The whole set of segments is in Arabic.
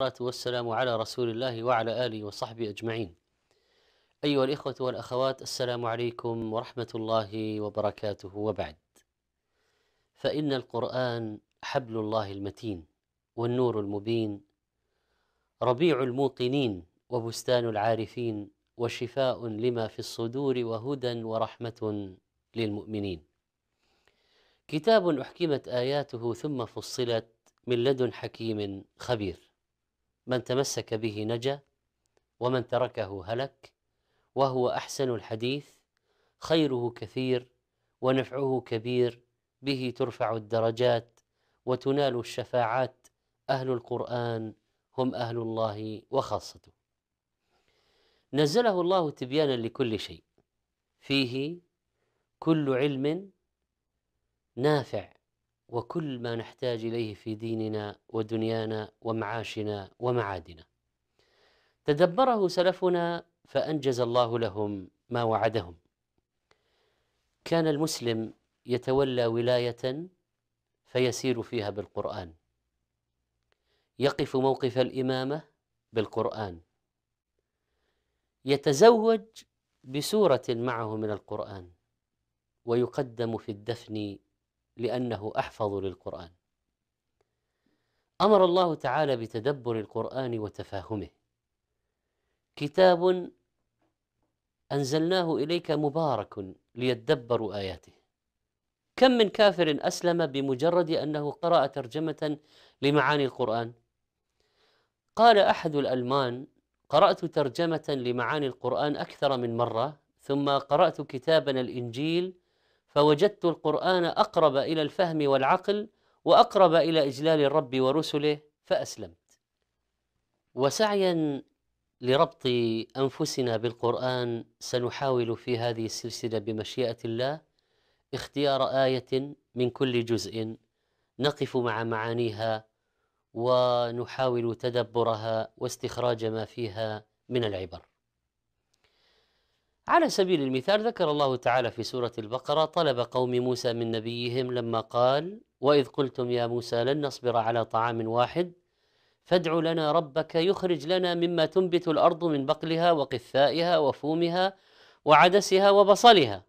والصلاة والسلام على رسول الله وعلى آله وصحبه أجمعين أيها الإخوة والأخوات السلام عليكم ورحمة الله وبركاته وبعد فإن القرآن حبل الله المتين والنور المبين ربيع الموقنين وبستان العارفين وشفاء لما في الصدور وهدى ورحمة للمؤمنين كتاب أحكمت آياته ثم فصلت من لدن حكيم خبير من تمسك به نجا ومن تركه هلك وهو احسن الحديث خيره كثير ونفعه كبير به ترفع الدرجات وتنال الشفاعات اهل القران هم اهل الله وخاصته نزله الله تبيانا لكل شيء فيه كل علم نافع وكل ما نحتاج اليه في ديننا ودنيانا ومعاشنا ومعادنا تدبره سلفنا فانجز الله لهم ما وعدهم كان المسلم يتولى ولايه فيسير فيها بالقران يقف موقف الامامه بالقران يتزوج بسوره معه من القران ويقدم في الدفن لأنه أحفظ للقرآن أمر الله تعالى بتدبر القرآن وتفاهمه كتاب أنزلناه إليك مبارك ليدبروا آياته كم من كافر أسلم بمجرد أنه قرأ ترجمة لمعاني القرآن قال أحد الألمان قرأت ترجمة لمعاني القرآن أكثر من مرة ثم قرأت كتابنا الإنجيل فوجدت القرآن أقرب إلى الفهم والعقل وأقرب إلى إجلال الرب ورسله فأسلمت وسعيا لربط أنفسنا بالقرآن سنحاول في هذه السلسلة بمشيئة الله اختيار آية من كل جزء نقف مع معانيها ونحاول تدبرها واستخراج ما فيها من العبر على سبيل المثال ذكر الله تعالى في سورة البقرة طلب قوم موسى من نبيهم لما قال: "وإذ قلتم يا موسى لن نصبر على طعام واحد فادع لنا ربك يخرج لنا مما تنبت الأرض من بقلها وقثائها وفومها وعدسها وبصلها"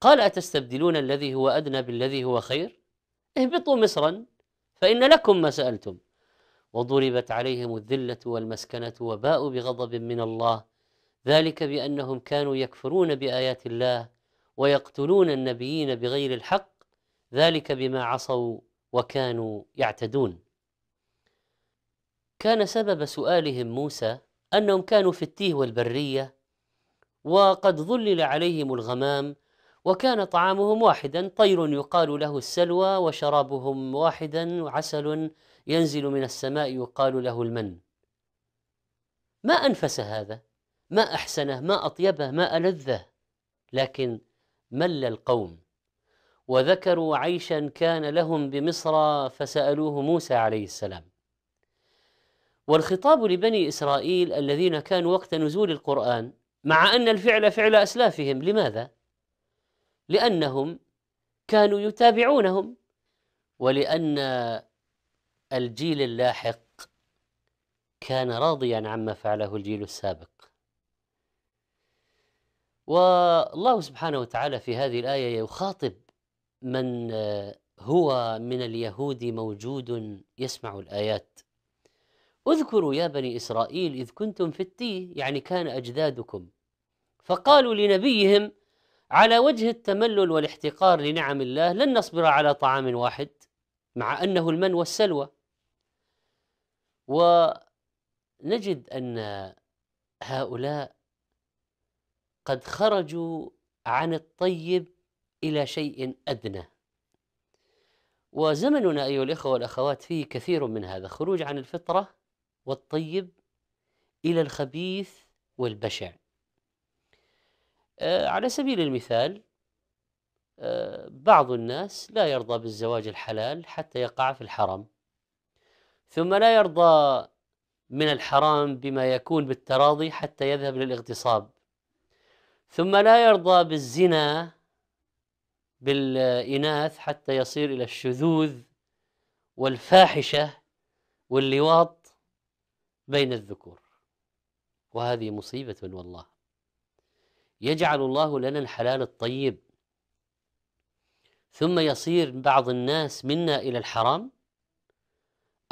قال: أتستبدلون الذي هو أدنى بالذي هو خير؟ اهبطوا مصرا فإن لكم ما سألتم وضربت عليهم الذلة والمسكنة وباءوا بغضب من الله ذلك بانهم كانوا يكفرون بايات الله ويقتلون النبيين بغير الحق ذلك بما عصوا وكانوا يعتدون كان سبب سؤالهم موسى انهم كانوا في التيه والبريه وقد ظلل عليهم الغمام وكان طعامهم واحدا طير يقال له السلوى وشرابهم واحدا عسل ينزل من السماء يقال له المن ما انفس هذا ما احسنه ما اطيبه ما الذه لكن مل القوم وذكروا عيشا كان لهم بمصر فسالوه موسى عليه السلام والخطاب لبني اسرائيل الذين كانوا وقت نزول القران مع ان الفعل فعل اسلافهم لماذا لانهم كانوا يتابعونهم ولان الجيل اللاحق كان راضيا عما فعله الجيل السابق والله سبحانه وتعالى في هذه الايه يخاطب من آه، هو من اليهود موجود يسمع الايات اذكروا يا بني اسرائيل اذ كنتم في التيه يعني كان اجدادكم فقالوا لنبيهم على وجه التملل والاحتقار لنعم الله لن نصبر على طعام واحد مع انه المن والسلوى ونجد ان هؤلاء قد خرجوا عن الطيب الى شيء ادنى وزمننا ايها الاخوه والاخوات فيه كثير من هذا خروج عن الفطره والطيب الى الخبيث والبشع آه، على سبيل المثال آه، بعض الناس لا يرضى بالزواج الحلال حتى يقع في الحرام ثم لا يرضى من الحرام بما يكون بالتراضي حتى يذهب للاغتصاب ثم لا يرضى بالزنا بالإناث حتى يصير إلى الشذوذ والفاحشة واللواط بين الذكور وهذه مصيبة والله يجعل الله لنا الحلال الطيب ثم يصير بعض الناس منا إلى الحرام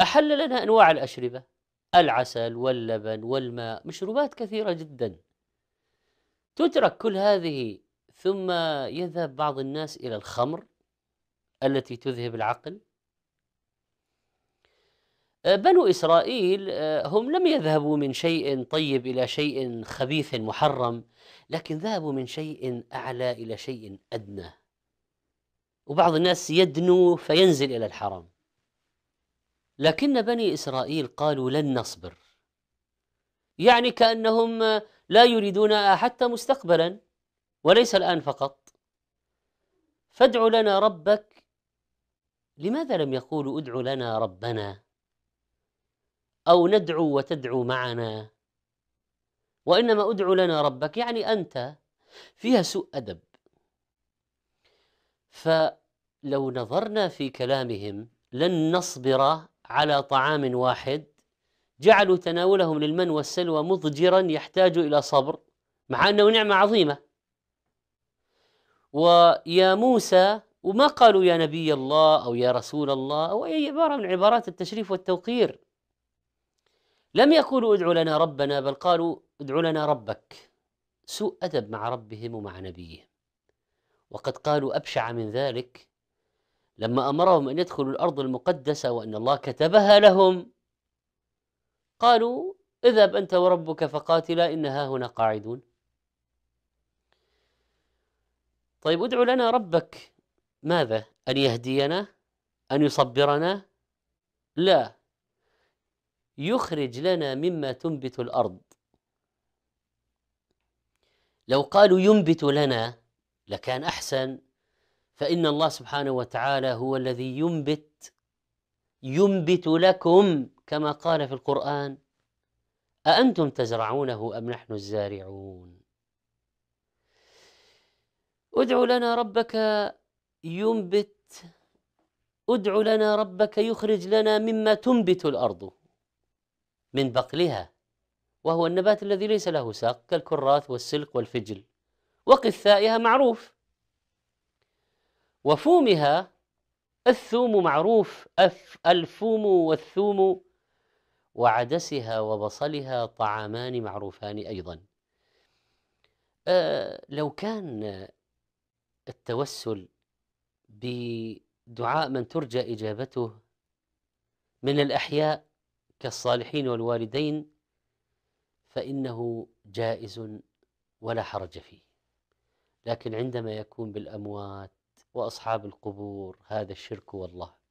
أحل لنا أنواع الأشربة العسل واللبن والماء مشروبات كثيرة جدا تترك كل هذه ثم يذهب بعض الناس الى الخمر التي تذهب العقل آه، بنو اسرائيل آه، هم لم يذهبوا من شيء طيب الى شيء خبيث محرم لكن ذهبوا من شيء اعلى الى شيء ادنى وبعض الناس يدنو فينزل الى الحرام لكن بني اسرائيل قالوا لن نصبر يعني كانهم لا يريدون حتى مستقبلا وليس الآن فقط فادع لنا ربك لماذا لم يقولوا ادع لنا ربنا أو ندعو وتدعو معنا وإنما ادعو لنا ربك يعني أنت فيها سوء أدب فلو نظرنا في كلامهم لن نصبر على طعام واحد جعلوا تناولهم للمن والسلوى مضجرا يحتاج الى صبر مع انه نعمه عظيمه ويا موسى وما قالوا يا نبي الله او يا رسول الله او اي عباره من عبارات التشريف والتوقير لم يقولوا ادعوا لنا ربنا بل قالوا ادعوا لنا ربك سوء ادب مع ربهم ومع نبيهم وقد قالوا ابشع من ذلك لما امرهم ان يدخلوا الارض المقدسه وان الله كتبها لهم قالوا اذهب أنت وربك فقاتلا إن ها هنا قاعدون طيب ادعو لنا ربك ماذا أن يهدينا أن يصبرنا لا يخرج لنا مما تنبت الأرض لو قالوا ينبت لنا لكان أحسن فإن الله سبحانه وتعالى هو الذي ينبت ينبت لكم كما قال في القرآن أأنتم تزرعونه أم نحن الزارعون ادع لنا ربك ينبت ادع لنا ربك يخرج لنا مما تنبت الأرض من بقلها وهو النبات الذي ليس له ساق كالكراث والسلق والفجل وقثائها معروف وفومها الثوم معروف أف الفوم والثوم وعدسها وبصلها طعامان معروفان ايضا آه، لو كان التوسل بدعاء من ترجى اجابته من الاحياء كالصالحين والوالدين فانه جائز ولا حرج فيه لكن عندما يكون بالاموات واصحاب القبور هذا الشرك والله